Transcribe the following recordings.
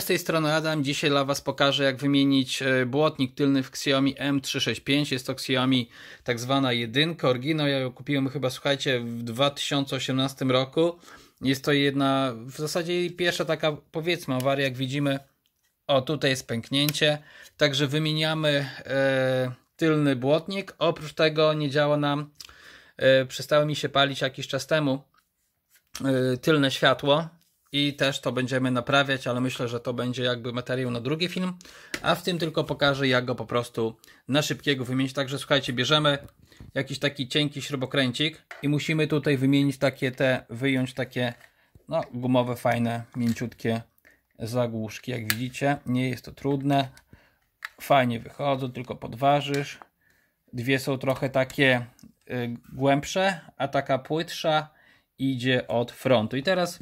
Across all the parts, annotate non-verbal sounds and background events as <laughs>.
Z tej strony Adam, dzisiaj dla Was pokażę jak wymienić e, błotnik tylny w Xiaomi M365, jest to Xiaomi tak zwana jedynka, oryginał, ja ją kupiłem chyba słuchajcie w 2018 roku, jest to jedna, w zasadzie pierwsza taka powiedzmy awaria jak widzimy, o tutaj jest pęknięcie, także wymieniamy e, tylny błotnik, oprócz tego nie działa nam, e, przestało mi się palić jakiś czas temu e, tylne światło, i też to będziemy naprawiać, ale myślę, że to będzie jakby materiał na drugi film, a w tym tylko pokażę jak go po prostu na szybkiego wymienić. Także słuchajcie, bierzemy jakiś taki cienki śrubokręcik i musimy tutaj wymienić takie te, wyjąć takie no, gumowe, fajne, mięciutkie zagłuszki. Jak widzicie, nie jest to trudne. Fajnie wychodzą, tylko podważysz. Dwie są trochę takie y, głębsze, a taka płytsza idzie od frontu. I teraz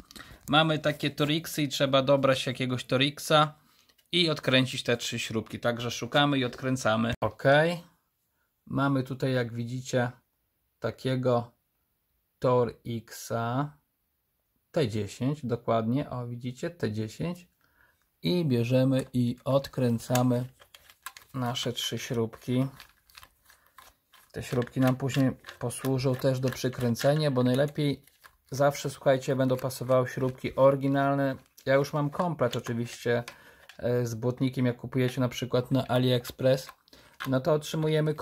mamy takie torixy i trzeba dobrać jakiegoś torixa i odkręcić te trzy śrubki. Także szukamy i odkręcamy. Ok. Mamy tutaj, jak widzicie, takiego torixa T10, dokładnie, o widzicie, T10 i bierzemy i odkręcamy nasze trzy śrubki. Te śrubki nam później posłużą też do przykręcenia, bo najlepiej Zawsze, słuchajcie, będą pasowały śrubki oryginalne. Ja już mam komplet oczywiście e, z błotnikiem, jak kupujecie na przykład na AliExpress, no to otrzymujemy e,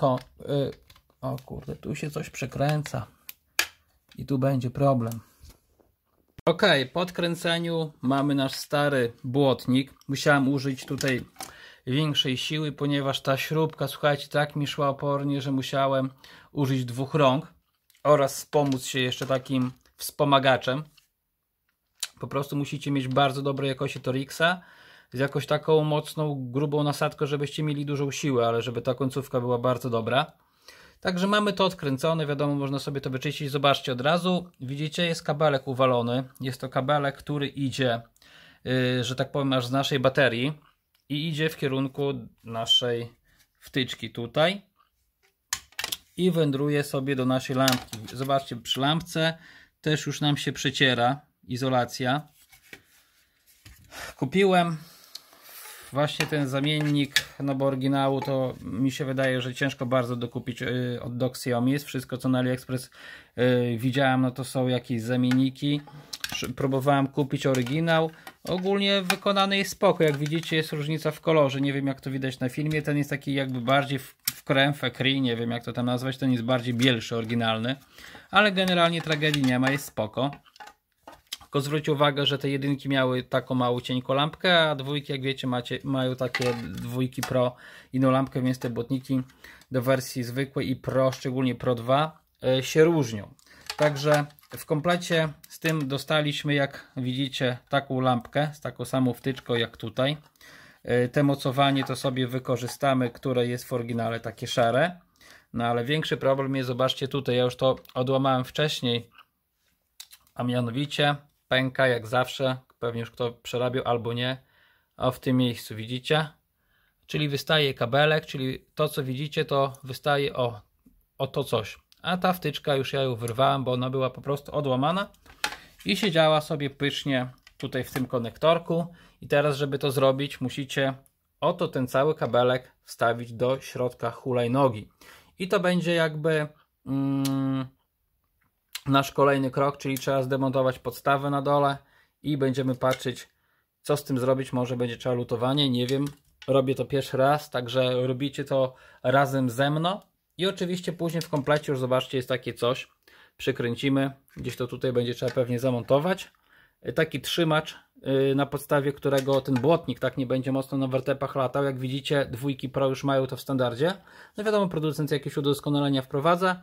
O kurde, tu się coś przekręca. I tu będzie problem. Ok, po odkręceniu mamy nasz stary błotnik. Musiałem użyć tutaj większej siły, ponieważ ta śrubka, słuchajcie, tak mi szła opornie, że musiałem użyć dwóch rąk oraz wspomóc się jeszcze takim wspomagaczem. Po prostu musicie mieć bardzo dobrej jakości Torixa z jakąś taką mocną, grubą nasadką, żebyście mieli dużą siłę, ale żeby ta końcówka była bardzo dobra. Także mamy to odkręcone, wiadomo, można sobie to wyczyścić. Zobaczcie od razu, widzicie, jest kabelek uwalony. Jest to kabelek, który idzie, yy, że tak powiem, aż z naszej baterii i idzie w kierunku naszej wtyczki tutaj i wędruje sobie do naszej lampki. Zobaczcie, przy lampce też już nam się przeciera izolacja. Kupiłem właśnie ten zamiennik, no bo oryginału to mi się wydaje, że ciężko bardzo dokupić y, od do Xiaomi. Wszystko co na AliExpress y, widziałem, no to są jakieś zamienniki. Próbowałem kupić oryginał. Ogólnie wykonany jest spoko, jak widzicie jest różnica w kolorze. Nie wiem jak to widać na filmie, ten jest taki jakby bardziej w krem, fekri, nie wiem jak to tam nazwać, ten jest bardziej bielszy, oryginalny, ale generalnie tragedii nie ma, jest spoko. Tylko zwróć uwagę, że te jedynki miały taką małą cieńkolampkę, a dwójki, jak wiecie, macie, mają takie dwójki Pro inną lampkę, więc te błotniki do wersji zwykłej i Pro, szczególnie Pro 2, e, się różnią. Także w komplecie z tym dostaliśmy, jak widzicie, taką lampkę z taką samą wtyczką jak tutaj. E, te mocowanie to sobie wykorzystamy, które jest w oryginale takie szare. No ale większy problem jest, zobaczcie tutaj, ja już to odłamałem wcześniej, a mianowicie pęka jak zawsze, pewnie już kto przerabiał albo nie, o w tym miejscu widzicie? Czyli wystaje kabelek, czyli to co widzicie to wystaje o, o to coś. A ta wtyczka już ja ją wyrwałem, bo ona była po prostu odłamana i siedziała sobie pysznie tutaj w tym konektorku i teraz, żeby to zrobić, musicie oto ten cały kabelek wstawić do środka hulajnogi. I to będzie jakby mm, nasz kolejny krok, czyli trzeba zdemontować podstawę na dole i będziemy patrzeć, co z tym zrobić. Może będzie trzeba lutowanie, nie wiem. Robię to pierwszy raz, także robicie to razem ze mną. I oczywiście później w komplecie już zobaczcie, jest takie coś. Przykręcimy, gdzieś to tutaj będzie trzeba pewnie zamontować. Taki trzymacz Y, na podstawie którego ten błotnik tak nie będzie mocno na wertepach latał. Jak widzicie, dwójki Pro już mają to w standardzie. No wiadomo, producent jakieś udoskonalenia wprowadza,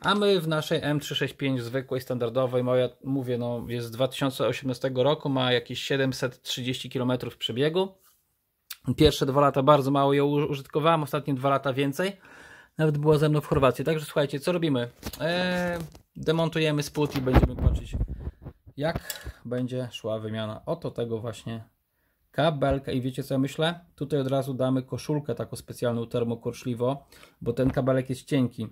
a my w naszej M365 zwykłej, standardowej, moja, mówię, no, jest z 2018 roku, ma jakieś 730 km przebiegu. Pierwsze dwa lata bardzo mało ją użytkowałem, ostatnie dwa lata więcej. Nawet była ze mną w Chorwacji. Także słuchajcie, co robimy? Eee, demontujemy spód i będziemy patrzeć jak będzie szła wymiana. Oto tego właśnie kabelka i wiecie co ja myślę? Tutaj od razu damy koszulkę taką specjalną termokurczliwo, bo ten kabelek jest cienki.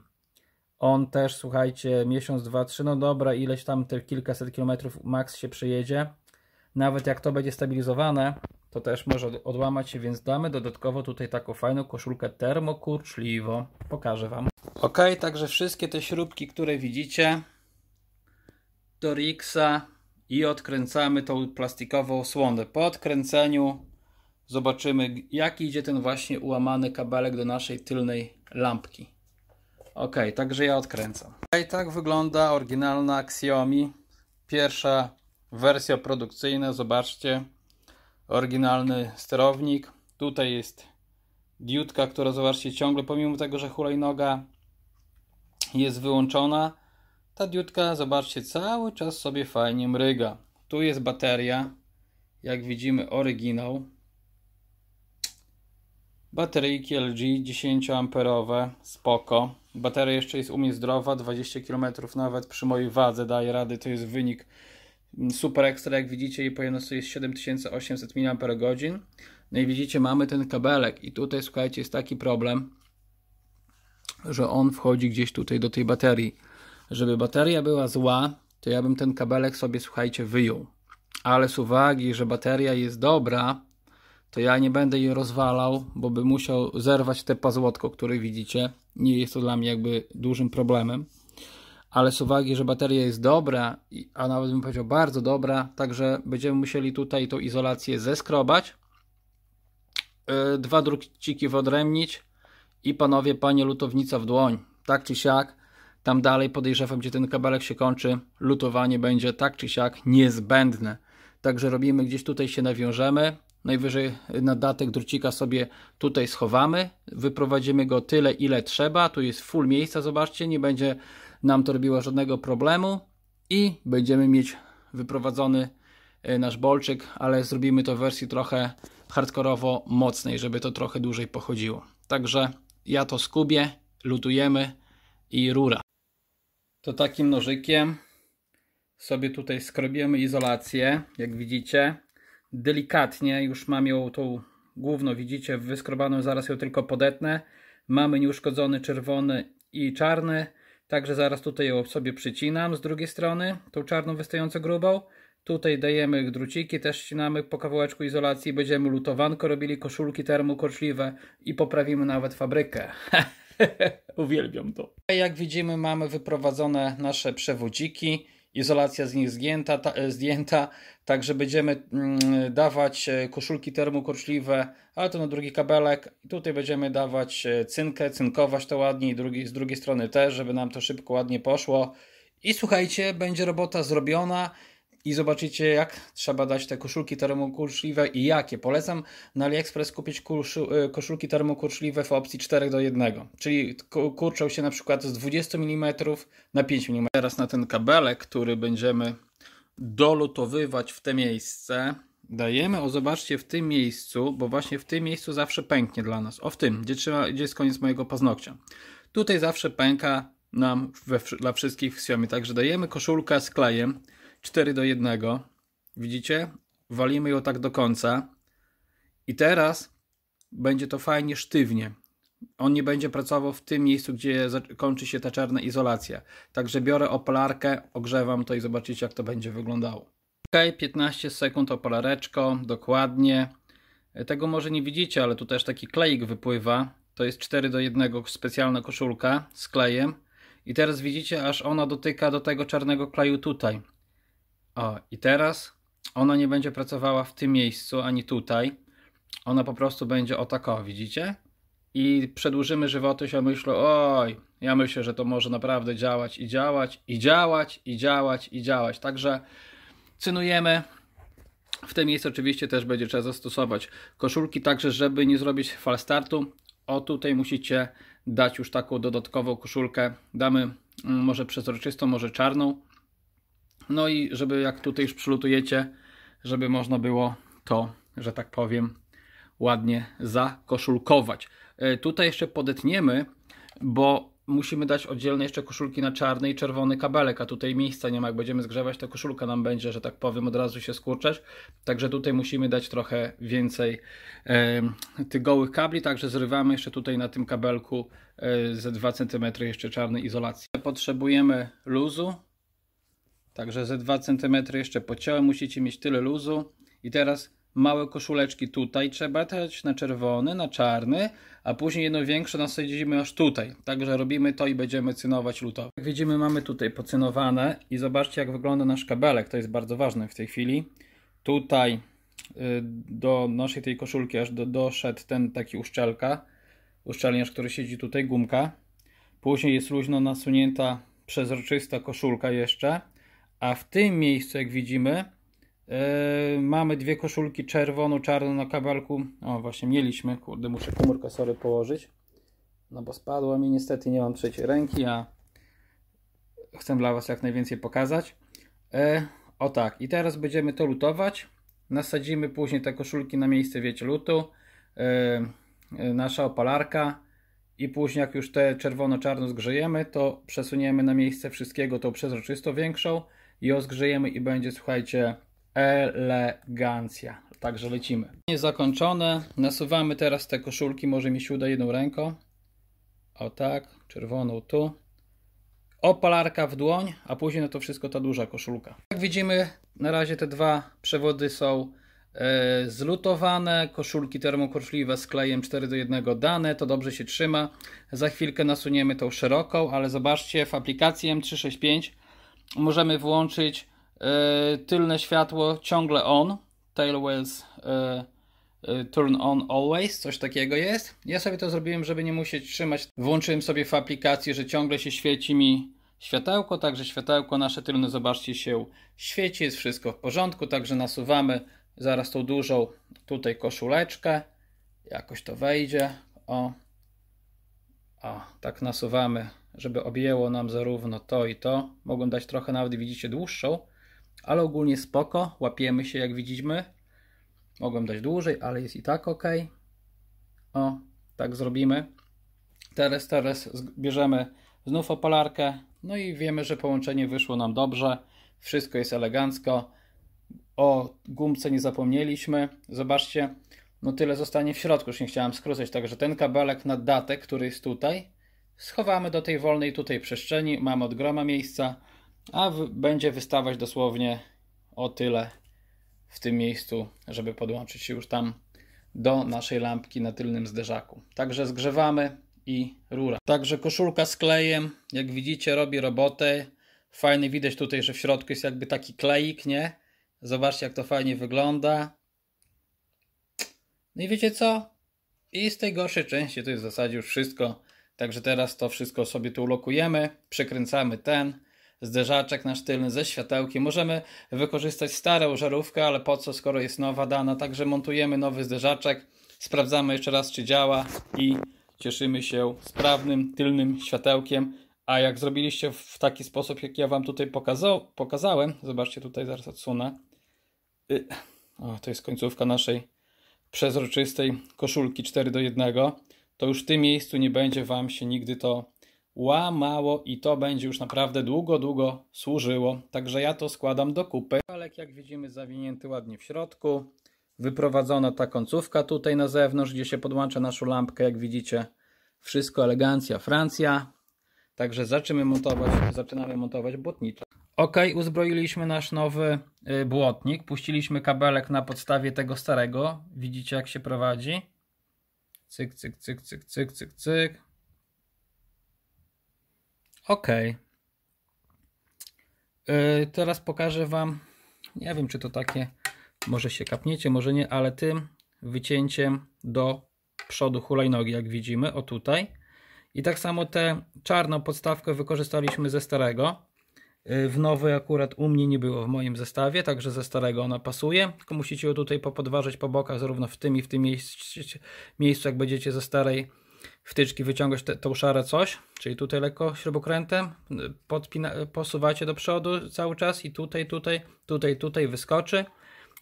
On też, słuchajcie, miesiąc, dwa, trzy, no dobra, ileś tam te kilkaset kilometrów maks się przejedzie. Nawet jak to będzie stabilizowane, to też może odłamać się, więc damy dodatkowo tutaj taką fajną koszulkę termokurczliwo. Pokażę Wam. Ok, także wszystkie te śrubki, które widzicie, do Rixa, i odkręcamy tą plastikową osłonę. Po odkręceniu zobaczymy jak idzie ten właśnie ułamany kabelek do naszej tylnej lampki. Ok, także ja odkręcam. I tak wygląda oryginalna Xiaomi. Pierwsza wersja produkcyjna, zobaczcie. Oryginalny sterownik. Tutaj jest diutka, która zobaczcie ciągle, pomimo tego, że hulajnoga jest wyłączona, ta diutka, zobaczcie, cały czas sobie fajnie mryga. Tu jest bateria. Jak widzimy, oryginał. Bateryjki LG 10A, spoko. Bateria jeszcze jest u mnie zdrowa, 20 km nawet przy mojej wadze daje rady. To jest wynik mm, super ekstra, jak widzicie, jej pojemność jest 7800 mAh. No i widzicie, mamy ten kabelek i tutaj, słuchajcie, jest taki problem, że on wchodzi gdzieś tutaj do tej baterii żeby bateria była zła, to ja bym ten kabelek sobie, słuchajcie, wyjął. Ale z uwagi, że bateria jest dobra, to ja nie będę jej rozwalał, bo by musiał zerwać te pazłotko, które widzicie. Nie jest to dla mnie jakby dużym problemem. Ale z uwagi, że bateria jest dobra, a nawet bym powiedział bardzo dobra, także będziemy musieli tutaj tą izolację zeskrobać, e, dwa druciki wyodrębnić i panowie, panie lutownica w dłoń. Tak czy siak, tam dalej podejrzewam, gdzie ten kabelek się kończy, lutowanie będzie tak czy siak niezbędne. Także robimy, gdzieś tutaj się nawiążemy, najwyżej nadatek drucika sobie tutaj schowamy, wyprowadzimy go tyle ile trzeba, tu jest full miejsca, zobaczcie, nie będzie nam to robiło żadnego problemu i będziemy mieć wyprowadzony e, nasz bolczyk, ale zrobimy to w wersji trochę hardkorowo mocnej, żeby to trochę dłużej pochodziło. Także ja to skubię, lutujemy i rura to takim nożykiem sobie tutaj skrobimy izolację, jak widzicie. Delikatnie, już mam ją tą główną, widzicie, wyskrobaną, zaraz ją tylko podetnę. Mamy nieuszkodzony czerwony i czarny, także zaraz tutaj ją sobie przycinam z drugiej strony, tą czarną wystającą grubą. Tutaj dajemy druciki, też ścinamy po kawałeczku izolacji, będziemy lutowanko robili, koszulki termokorczliwe i poprawimy nawet fabrykę. <laughs> <laughs> Uwielbiam to. Jak widzimy, mamy wyprowadzone nasze przewodziki, izolacja z nich zdjęta, ta, e, zdjęta także będziemy mm, dawać e, koszulki termokorczliwe, ale to na drugi kabelek. Tutaj będziemy dawać e, cynkę, cynkować to ładnie i drugi, z drugiej strony też, żeby nam to szybko, ładnie poszło. I słuchajcie, będzie robota zrobiona i zobaczycie, jak trzeba dać te koszulki termokurczliwe i jakie. Polecam na AliExpress kupić e, koszulki termokurczliwe w opcji 4 do 1, czyli kurczą się na przykład z 20 mm na 5 mm. Teraz na ten kabelek, który będziemy dolutowywać w te miejsce, dajemy, o zobaczcie, w tym miejscu, bo właśnie w tym miejscu zawsze pęknie dla nas. O w tym, gdzie, trzyma, gdzie jest koniec mojego paznokcia. Tutaj zawsze pęka nam we, dla wszystkich w Xiaomi. Także dajemy koszulkę z klejem, 4 do 1. Widzicie? Walimy ją tak do końca. I teraz będzie to fajnie sztywnie. On nie będzie pracował w tym miejscu, gdzie kończy się ta czarna izolacja. Także biorę opalarkę, ogrzewam to i zobaczycie, jak to będzie wyglądało. Ok, 15 sekund opalareczko, dokładnie. E, tego może nie widzicie, ale tu też taki klejk wypływa. To jest 4 do 1 specjalna koszulka z klejem. I teraz widzicie, aż ona dotyka do tego czarnego kleju tutaj. O, i teraz ona nie będzie pracowała w tym miejscu ani tutaj. Ona po prostu będzie o tak, widzicie? I przedłużymy żywoty się myślą, oj, ja myślę, że to może naprawdę działać i działać, i działać, i działać, i działać. Także cynujemy. W tym miejscu oczywiście też będzie trzeba zastosować koszulki, także żeby nie zrobić fal startu, o tutaj musicie dać już taką dodatkową koszulkę. Damy mm, może przezroczystą, może czarną. No i żeby jak tutaj już przylutujecie, żeby można było to, że tak powiem, ładnie zakoszulkować. E, tutaj jeszcze podetniemy, bo musimy dać oddzielne jeszcze koszulki na czarny i czerwony kabelek, a tutaj miejsca nie ma. Jak będziemy zgrzewać, to koszulka nam będzie, że tak powiem, od razu się skurczesz, Także tutaj musimy dać trochę więcej e, tych gołych kabli, także zrywamy jeszcze tutaj na tym kabelku e, ze 2 cm jeszcze czarnej izolacji. Potrzebujemy luzu, Także ze 2 cm jeszcze pociąłem, musicie mieć tyle luzu. I teraz małe koszuleczki tutaj trzeba dać na czerwony, na czarny, a później jedno większe. nasadzimy aż tutaj. Także robimy to i będziemy cynować lutowo. Jak widzimy mamy tutaj pocynowane i zobaczcie jak wygląda nasz kabelek, to jest bardzo ważne w tej chwili. Tutaj y, do naszej tej koszulki aż do, doszedł ten taki uszczelka, uszczelniacz, który siedzi tutaj, gumka. Później jest luźno nasunięta przezroczysta koszulka jeszcze a w tym miejscu, jak widzimy, Yy, mamy dwie koszulki, czerwono czarną na kabelku. O, właśnie mieliśmy. Kurde, muszę komórkę sorry położyć. No bo spadła mi, niestety nie mam trzeciej ręki, a chcę dla Was jak najwięcej pokazać. Yy, o tak, i teraz będziemy to lutować. Nasadzimy później te koszulki na miejsce, wiecie, lutu. Yy, nasza opalarka. I później jak już te czerwono-czarno zgrzejemy, to przesuniemy na miejsce wszystkiego tą przezroczystą większą i ozgrzejemy i będzie, słuchajcie, elegancja. Także lecimy. Zakończone. Nasuwamy teraz te koszulki, może mi się uda jedną ręką. O tak, czerwoną tu. Opalarka w dłoń, a później no to wszystko ta duża koszulka. Jak widzimy, na razie te dwa przewody są e, zlutowane, koszulki termokoszliwe z klejem 4 do 1 dane, to dobrze się trzyma. Za chwilkę nasuniemy tą szeroką, ale zobaczcie, w aplikacji M365 możemy włączyć e, tylne światło ciągle on, tail wheels e, e, turn on always, coś takiego jest. Ja sobie to zrobiłem, żeby nie musieć trzymać. Włączyłem sobie w aplikacji, że ciągle się świeci mi światełko, także światełko nasze tylne, zobaczcie, się świeci, jest wszystko w porządku, także nasuwamy zaraz tą dużą tutaj koszuleczkę, jakoś to wejdzie, o, o, tak nasuwamy żeby objęło nam zarówno to i to. Mogą dać trochę nawet, widzicie, dłuższą, ale ogólnie spoko, łapiemy się jak widzimy. mogą dać dłużej, ale jest i tak ok. O, tak zrobimy. Teraz, teraz bierzemy znów opalarkę, no i wiemy, że połączenie wyszło nam dobrze. Wszystko jest elegancko. O gumce nie zapomnieliśmy. Zobaczcie, no tyle zostanie w środku, już nie chciałem skrócić, Także ten kabelek na datek, który jest tutaj, schowamy do tej wolnej tutaj przestrzeni, mamy od groma miejsca, a będzie wystawać dosłownie o tyle w tym miejscu, żeby podłączyć się już tam do naszej lampki na tylnym zderzaku. Także zgrzewamy i rura. Także koszulka z klejem, jak widzicie, robi robotę. Fajnie widać tutaj, że w środku jest jakby taki kleik, nie? Zobaczcie, jak to fajnie wygląda. No i wiecie co? I z tej gorszej części to jest w zasadzie już wszystko. Także teraz to wszystko sobie tu lokujemy, przekręcamy ten zderzaczek nasz tylny ze światełkiem. Możemy wykorzystać starą żarówkę, ale po co, skoro jest nowa dana. Także montujemy nowy zderzaczek, sprawdzamy jeszcze raz, czy działa i cieszymy się sprawnym tylnym światełkiem. A jak zrobiliście w taki sposób, jak ja Wam tutaj pokaza pokazałem, zobaczcie tutaj, zaraz odsunę. Y, o, to jest końcówka naszej przezroczystej koszulki 4 do 1 to już w tym miejscu nie będzie Wam się nigdy to łamało i to będzie już naprawdę długo, długo służyło. Także ja to składam do kupy. Alek jak widzimy zawinięty ładnie w środku. Wyprowadzona ta końcówka tutaj na zewnątrz, gdzie się podłącza naszą lampkę, jak widzicie. Wszystko elegancja, Francja. Także zaczynamy montować, zaczynamy montować błotnicze. Ok, uzbroiliśmy nasz nowy y, błotnik. Puściliśmy kabelek na podstawie tego starego. Widzicie jak się prowadzi. Cyk, cyk, cyk, cyk, cyk, cyk, cyk. Ok. Yy, teraz pokażę Wam, nie wiem czy to takie, może się kapniecie, może nie, ale tym wycięciem do przodu hulajnogi, jak widzimy, o tutaj. I tak samo tę czarną podstawkę wykorzystaliśmy ze starego. Y, w nowy akurat u mnie nie było w moim zestawie, także ze starego ona pasuje. Tylko musicie ją tutaj popodważyć po bokach, zarówno w tym i w tym miejscu, miejscu jak będziecie ze starej wtyczki wyciągać te, tą szare coś, czyli tutaj lekko śrubokrętem, y, podpina, y, posuwacie do przodu cały czas i tutaj, tutaj, tutaj, tutaj wyskoczy.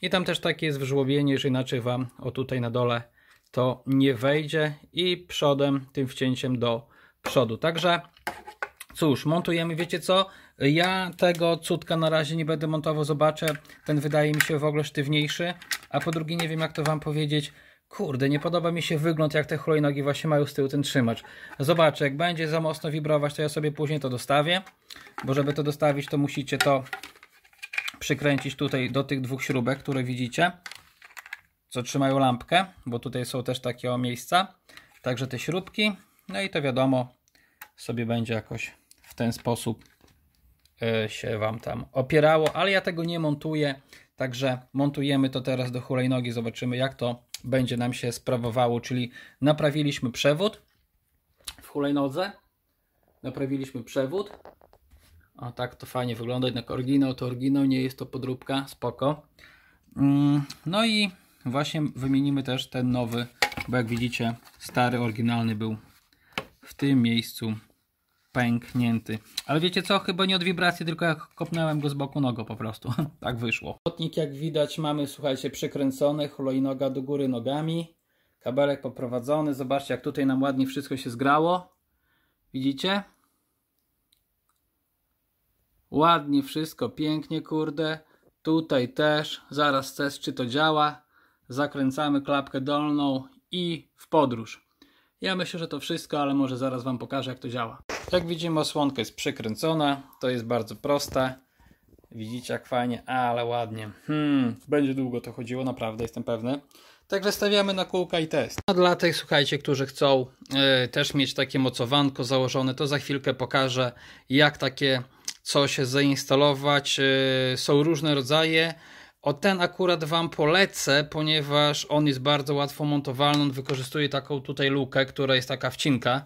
I tam też takie jest wrzłobienie, że inaczej Wam o tutaj na dole to nie wejdzie i przodem, tym wcięciem do przodu. Także cóż, montujemy, wiecie co? Ja tego cudka na razie nie będę montował, zobaczę. Ten wydaje mi się w ogóle sztywniejszy. A po drugie nie wiem jak to Wam powiedzieć. Kurde, nie podoba mi się wygląd, jak te nogi właśnie mają z tyłu ten trzymacz. Zobaczę, jak będzie za mocno wibrować, to ja sobie później to dostawię. Bo żeby to dostawić, to musicie to przykręcić tutaj do tych dwóch śrubek, które widzicie. Co trzymają lampkę, bo tutaj są też takie o miejsca. Także te śrubki, no i to wiadomo, sobie będzie jakoś w ten sposób E, się Wam tam opierało, ale ja tego nie montuję, także montujemy to teraz do hulajnogi, zobaczymy jak to będzie nam się sprawowało, czyli naprawiliśmy przewód w hulajnodze, naprawiliśmy przewód, o tak to fajnie wygląda, jednak oryginał to oryginał, nie jest to podróbka, spoko. Mm, no i właśnie wymienimy też ten nowy, bo jak widzicie stary oryginalny był w tym miejscu pęknięty. Ale wiecie co, chyba nie od wibracji, tylko jak kopnąłem go z boku nogo po prostu. <laughs> tak wyszło. Lotnik jak widać mamy, słuchajcie, przykręcony, noga do góry nogami. Kabelek poprowadzony, zobaczcie jak tutaj nam ładnie wszystko się zgrało. Widzicie? Ładnie wszystko, pięknie kurde. Tutaj też, zaraz test czy to działa. Zakręcamy klapkę dolną i w podróż. Ja myślę, że to wszystko, ale może zaraz Wam pokażę jak to działa. Jak widzimy osłonka jest przykręcona, to jest bardzo proste. Widzicie jak fajnie, ale ładnie. Hmm, będzie długo to chodziło, naprawdę jestem pewny. Także stawiamy na kółka i test. A dla tych, słuchajcie, którzy chcą yy, też mieć takie mocowanko założone, to za chwilkę pokażę jak takie coś zainstalować. Yy, są różne rodzaje. O ten akurat Wam polecę, ponieważ on jest bardzo łatwo montowalny. On wykorzystuje taką tutaj lukę, która jest taka wcinka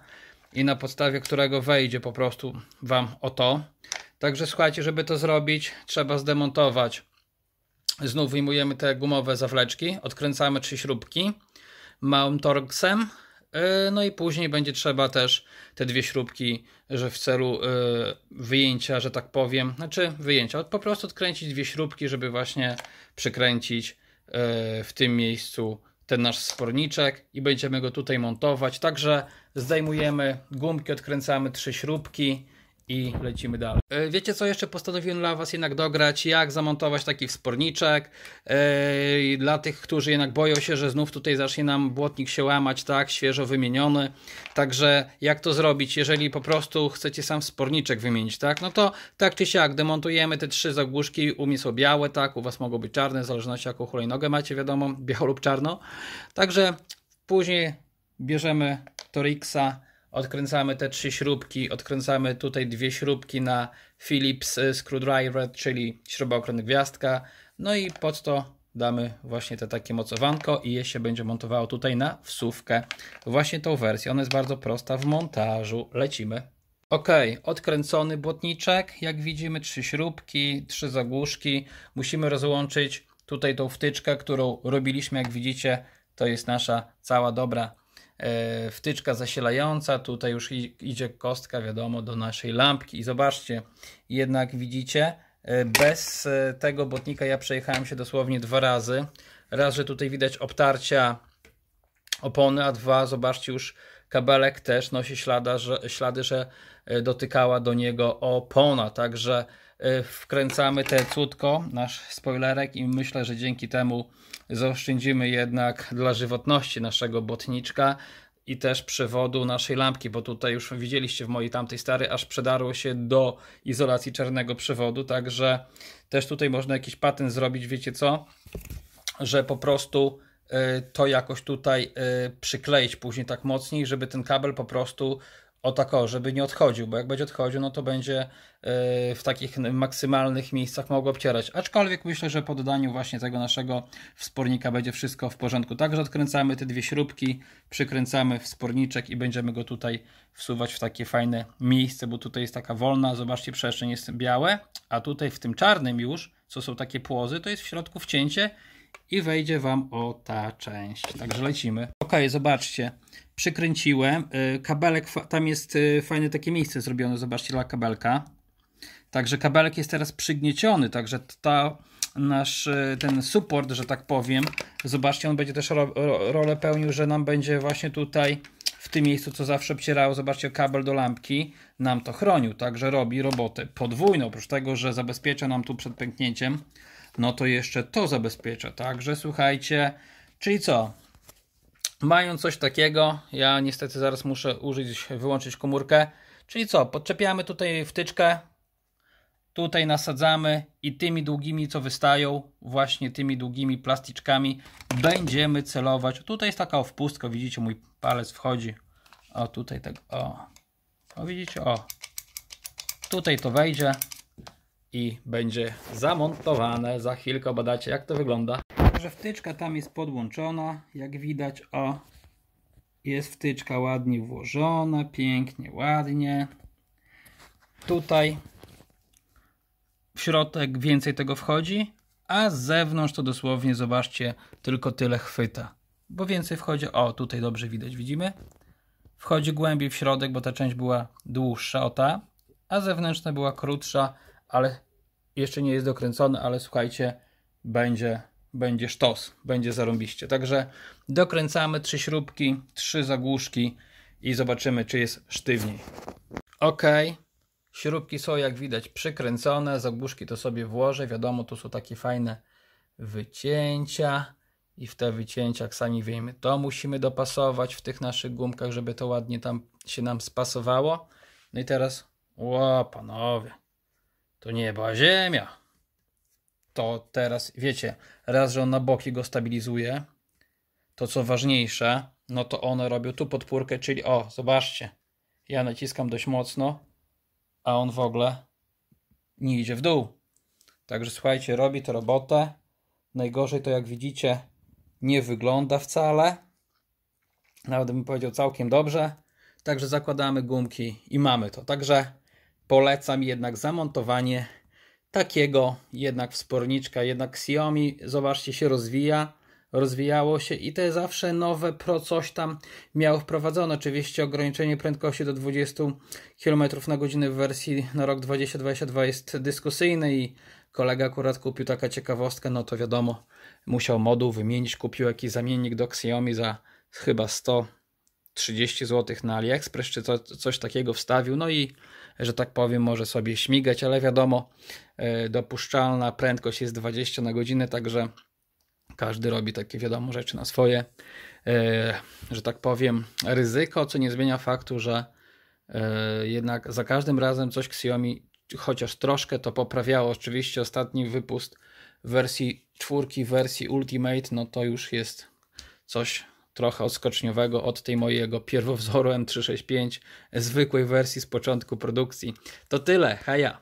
i na podstawie którego wejdzie po prostu Wam o to. Także słuchajcie, żeby to zrobić, trzeba zdemontować. Znów wyjmujemy te gumowe zawleczki, odkręcamy trzy śrubki małym torksem E, no i później będzie trzeba też te dwie śrubki, że w celu e, wyjęcia, że tak powiem, znaczy wyjęcia, po prostu odkręcić dwie śrubki, żeby właśnie przykręcić e, w tym miejscu ten nasz sporniczek i będziemy go tutaj montować. Także zdejmujemy gumki, odkręcamy trzy śrubki i lecimy dalej. E, wiecie co, jeszcze postanowiłem dla Was jednak dograć, jak zamontować taki wsporniczek. Yy, dla tych, którzy jednak boją się, że znów tutaj zacznie nam błotnik się łamać, tak, świeżo wymieniony. Także jak to zrobić, jeżeli po prostu chcecie sam wsporniczek wymienić, tak, no to tak czy siak demontujemy te trzy zagłuszki, u mnie są białe, tak, u Was mogą być czarne, w zależności jaką hulajnogę macie, wiadomo, biało lub czarno. Także później bierzemy Torixa odkręcamy te trzy śrubki, odkręcamy tutaj dwie śrubki na Philips y, screwdriver, czyli śrubokręt gwiazdka, no i pod to damy właśnie te takie mocowanko i je się będzie montowało tutaj na wsówkę. Właśnie tą wersję, ona jest bardzo prosta w montażu. Lecimy. Ok, odkręcony błotniczek, jak widzimy trzy śrubki, trzy zagłuszki. Musimy rozłączyć tutaj tą wtyczkę, którą robiliśmy, jak widzicie, to jest nasza cała dobra E, wtyczka zasilająca, tutaj już idzie kostka, wiadomo, do naszej lampki. I zobaczcie, jednak widzicie, e, bez e, tego botnika ja przejechałem się dosłownie dwa razy. Raz, że tutaj widać obtarcia opony, a dwa, zobaczcie już kabelek też nosi ślada, że, ślady, że dotykała do niego opona, także E, wkręcamy te cudko, nasz spoilerek i myślę, że dzięki temu zaoszczędzimy jednak dla żywotności naszego botniczka i też przewodu naszej lampki, bo tutaj już widzieliście w mojej tamtej stary, aż przedarło się do izolacji czarnego przewodu, także też tutaj można jakiś patent zrobić, wiecie co, że po prostu e, to jakoś tutaj e, przykleić później tak mocniej, żeby ten kabel po prostu o tako, żeby nie odchodził, bo jak będzie odchodził, no to będzie e, w takich maksymalnych miejscach mogło obcierać. Aczkolwiek myślę, że po dodaniu właśnie tego naszego wspornika będzie wszystko w porządku. Także odkręcamy te dwie śrubki, przykręcamy wsporniczek i będziemy go tutaj wsuwać w takie fajne miejsce, bo tutaj jest taka wolna, zobaczcie, przestrzeń jest białe, a tutaj w tym czarnym już, co są takie płozy, to jest w środku wcięcie i wejdzie Wam o ta część. Także lecimy. Ok, zobaczcie przykręciłem. Y, kabelek, tam jest y, fajne takie miejsce zrobione, zobaczcie, dla kabelka. Także kabelek jest teraz przygnieciony, także ta, nasz y, ten support, że tak powiem, zobaczcie, on będzie też ro, ro, rolę pełnił, że nam będzie właśnie tutaj w tym miejscu, co zawsze obcierało, zobaczcie, kabel do lampki, nam to chronił, także robi robotę podwójną, oprócz tego, że zabezpiecza nam tu przed pęknięciem, no to jeszcze to zabezpiecza, także słuchajcie, czyli co, mają coś takiego. Ja niestety zaraz muszę użyć, wyłączyć komórkę. Czyli co, podczepiamy tutaj wtyczkę, tutaj nasadzamy i tymi długimi, co wystają, właśnie tymi długimi plasticzkami będziemy celować. Tutaj jest taka wpustka, widzicie, mój palec wchodzi. O, tutaj tak, o. O, widzicie, o. Tutaj to wejdzie i będzie zamontowane. Za chwilkę badacie, jak to wygląda że wtyczka tam jest podłączona, jak widać, o, jest wtyczka ładnie włożona, pięknie, ładnie. Tutaj w środek więcej tego wchodzi, a z zewnątrz to dosłownie, zobaczcie, tylko tyle chwyta. Bo więcej wchodzi, o, tutaj dobrze widać, widzimy? Wchodzi głębiej w środek, bo ta część była dłuższa, o ta, a zewnętrzna była krótsza, ale jeszcze nie jest dokręcona, ale słuchajcie, będzie będzie sztos, będzie zarąbiście. Także dokręcamy trzy śrubki, trzy zagłuszki i zobaczymy, czy jest sztywniej. Ok, śrubki są jak widać przykręcone, zagłuszki to sobie włożę, wiadomo tu są takie fajne wycięcia i w te wycięcia, jak sami wiemy, to musimy dopasować w tych naszych gumkach, żeby to ładnie tam się nam spasowało. No i teraz, ła panowie, to była ziemia to teraz, wiecie, raz, że on na boki go stabilizuje, to co ważniejsze, no to one robią tu podpórkę, czyli o, zobaczcie, ja naciskam dość mocno, a on w ogóle nie idzie w dół. Także słuchajcie, robi to robotę. Najgorzej to, jak widzicie, nie wygląda wcale. Nawet bym powiedział całkiem dobrze. Także zakładamy gumki i mamy to. Także polecam jednak zamontowanie takiego jednak wsporniczka, jednak Xiaomi, zobaczcie, się rozwija, rozwijało się i te zawsze nowe pro coś tam miało wprowadzone. Oczywiście ograniczenie prędkości do 20 km na godzinę w wersji na rok 2022 jest dyskusyjne i kolega akurat kupił taka ciekawostka, no to wiadomo, musiał moduł wymienić, kupił jakiś zamiennik do Xiaomi za chyba 130 zł na AliExpress czy to, coś takiego wstawił, no i że tak powiem, może sobie śmigać, ale wiadomo, e, dopuszczalna prędkość jest 20 na godzinę, także każdy robi takie wiadomo rzeczy na swoje, e, że tak powiem, ryzyko, co nie zmienia faktu, że e, jednak za każdym razem coś Xiaomi chociaż troszkę to poprawiało. Oczywiście ostatni wypust wersji czwórki, wersji Ultimate, no to już jest coś trochę odskoczniowego od tej mojego pierwowzoru M365, zwykłej wersji z początku produkcji. To tyle, haja!